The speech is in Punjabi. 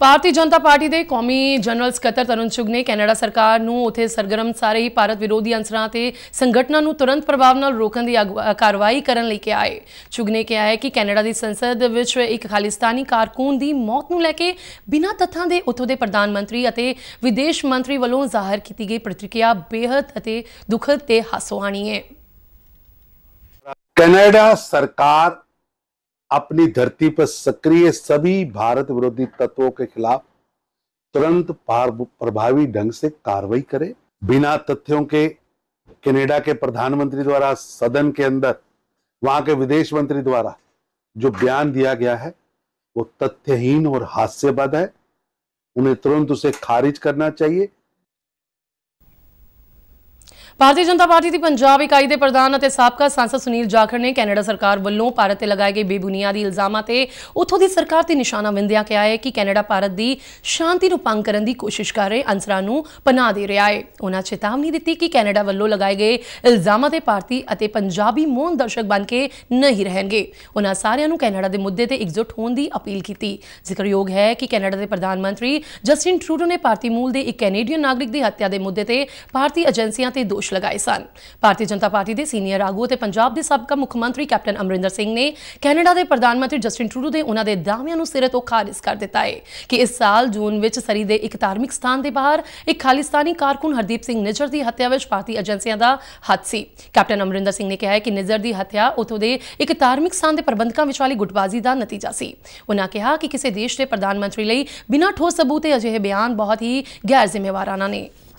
ਭਾਰਤੀ ਜਨਤਾ ਪਾਰਟੀ ਦੇ ਕੌਮੀ ਜਨਰਲ ਸਕੱਤਰ ਤਰੁਣ ਚੁਗ ਨੇ ਕੈਨੇਡਾ ਸਰਕਾਰ ਨੂੰ ਉਥੇ ਸਰਗਰਮ ਸਾਰੇ ਹੀ ਭਾਰਤ ਵਿਰੋਧੀ ਅੰਸਰਾਂ ਤੇ ਸੰਗਠਨਾਂ ਨੂੰ ਤੁਰੰਤ ਪ੍ਰਭਾਵ ਨਾਲ ਰੋਕਣ ਦੀ ਕਾਰਵਾਈ ਕਰਨ ਲਈ ਕਿਹਾ ਹੈ ਚੁਗ ਨੇ ਕਿਹਾ ਹੈ ਕਿ ਕੈਨੇਡਾ ਦੀ ਸੰਸਦ ਵਿੱਚ ਇੱਕ ਖਾਲਿਸਤਾਨੀ ਕਾਰਕੂਨ ਦੀ ਮੌਤ ਨੂੰ ਲੈ ਕੇ ਬਿਨਾਂ ਤੱਥਾਂ ਦੇ ਉਥੋਂ ਦੇ ਪ੍ਰਧਾਨ ਮੰਤਰੀ ਅਤੇ ਵਿਦੇਸ਼ ਮੰਤਰੀ ਵੱਲੋਂ ਜ਼ਾਹਰ ਕੀਤੀ ਗਈ ਪ੍ਰਤੀਕਿਰਿਆ ਬੇहद ਅਤੇ ਦੁਖਦ ਤੇ ਹਾਸੋਹਾਣੀ ਹੈ ਕੈਨੇਡਾ ਸਰਕਾਰ अपनी धरती पर सक्रिय सभी भारत विरोधी तत्वों के खिलाफ तुरंत प्रभावी ढंग से कार्रवाई करे बिना तथ्यों के कनाडा के प्रधानमंत्री द्वारा सदन के अंदर वहां के विदेश मंत्री द्वारा जो बयान दिया गया है वो तथ्यहीन और हास्यबद्ध है उन्हें तुरंत उसे खारिज करना चाहिए ਭਾਰਤੀ ਜਨਤਾ ਪਾਰਟੀ ਦੀ ਪੰਜਾਬ ਇਕਾਈ ਦੇ ਪ੍ਰਧਾਨ ਅਤੇ ਸਾਬਕਾ ਸੰਸਦ ਸੁਨੀਲ ਜਾਖੜ ਨੇ ਕੈਨੇਡਾ ਸਰਕਾਰ ਵੱਲੋਂ ਭਾਰਤ ਤੇ ਲਗਾਏ ਗਏ ਬੇਬੁਨਿਆਦੀ ਇਲਜ਼ਾਮਾਂ ਤੇ ਉੱਥੋਂ ਦੀ ਸਰਕਾਰ ਤੇ ਨਿਸ਼ਾਨਾ ਵਿੰਦਿਆ ਕਿਹਾ ਹੈ ਕਿ ਕੈਨੇਡਾ ਭਾਰਤ ਦੀ ਸ਼ਾਂਤੀ ਨੂੰ ਪੰਗ ਕਰਨ ਦੀ ਕੋਸ਼ਿਸ਼ ਕਰ ਰਹੇ ਅੰਸਰਾਂ ਨੂੰ ਪਨਾਹ ਦੇ ਰਿਹਾ ਹੈ ਉਹਨਾਂ ਚੇਤਾਵਨੀ ਦਿੱਤੀ ਕਿ ਕੈਨੇਡਾ ਵੱਲੋਂ ਲਗਾਏ ਗਏ ਇਲਜ਼ਾਮਾਂ ਤੇ ਭਾਰਤੀ ਅਤੇ ਪੰਜਾਬੀ ਮੌਨ ਦਰਸ਼ਕ ਬਣ ਕੇ ਨਹੀਂ ਰਹਿਣਗੇ ਉਹਨਾਂ ਸਾਰਿਆਂ ਨੂੰ ਕੈਨੇਡਾ ਦੇ ਮੁੱਦੇ ਤੇ ਇਕਜੁੱਟ ਹੋਣ ਦੀ ਅਪੀਲ ਕੀਤੀ ਜ਼ਿਕਰਯੋਗ ਹੈ ਕਿ ਕੈਨੇਡਾ ਦੇ ਪ੍ਰਧਾਨ ਮੰਤਰੀ ਜਸਟਿਨ ਟਰੂਡੋ ਨੇ ਭਾਰਤੀ ਮੂਲ ਦੇ ਇੱਕ ਕੈਨੇਡੀਅਨ ਨਾਗਰਿਕ ਦੀ ਹੱਤਿਆ ਦੇ ਮੁੱਦੇ ਤੇ ਭਾਰਤੀ ਏਜੰਸੀਆਂ ਤੇ ਦੋਸ਼ ਦੋਸ਼ ਲਗਾਏ ਸਨ ਭਾਰਤੀ ਜਨਤਾ ਪਾਰਟੀ ਦੇ ਸੀਨੀਅਰ ਆਗੂ ਅਤੇ ਪੰਜਾਬ ਦੇ ਸਾਬਕਾ ਮੁੱਖ ਮੰਤਰੀ ਕੈਪਟਨ ਅਮਰਿੰਦਰ ਸਿੰਘ ਨੇ ਕੈਨੇਡਾ ਦੇ ਪ੍ਰਧਾਨ ਮੰਤਰੀ ਜਸਟਿਨ ਟਰੂਡੋ ਦੇ ਉਹਨਾਂ ਦੇ ਦਾਅਵਿਆਂ ਨੂੰ ਸਿਰੇ ਤੋਂ ਖਾਰਜ ਕਰ ਦਿੱਤਾ ਹੈ ਕਿ ਇਸ ਸਾਲ ਜੂਨ ਵਿੱਚ ਸਰੀ ਦੇ ਇੱਕ ਧਾਰਮਿਕ ਸਥਾਨ ਦੇ ਬਾਹਰ ਇੱਕ ਖਾਲਿਸਤਾਨੀ ਕਾਰਕੁਨ ਹਰਦੀਪ ਸਿੰਘ ਨਿਜਰ ਦੀ ਹੱਤਿਆ ਵਿੱਚ ਭਾਰਤੀ ਏਜੰਸੀਆਂ ਦਾ ਹੱਥ ਸੀ ਕੈਪਟਨ ਅਮਰਿੰਦਰ ਸਿੰਘ ਨੇ ਕਿਹਾ ਹੈ ਕਿ ਨਿਜਰ ਦੀ ਹੱਤਿਆ ਉਥੋਂ ਦੇ ਇੱਕ ਧਾਰਮਿਕ ਸਥਾਨ ਦੇ ਪ੍ਰਬੰਧਕਾਂ ਵਿਚਾਲੀ ਗੁੱਟਬਾਜ਼ੀ ਦਾ ਨਤੀਜਾ ਸੀ ਉਹਨਾਂ ਕਿਹਾ ਕਿ ਕਿਸੇ ਦੇਸ਼ ਦੇ ਪ੍ਰਧਾਨ ਮੰਤਰੀ ਲਈ ਬਿਨਾਂ ਠੋਸ ਸਬੂਤ ਅਜਿਹੇ ਬਿਆਨ ਬਹੁਤ ਹੀ ਗੈਰ ਜ਼ਿੰਮੇਵਾਰਾਨਾ ਨੇ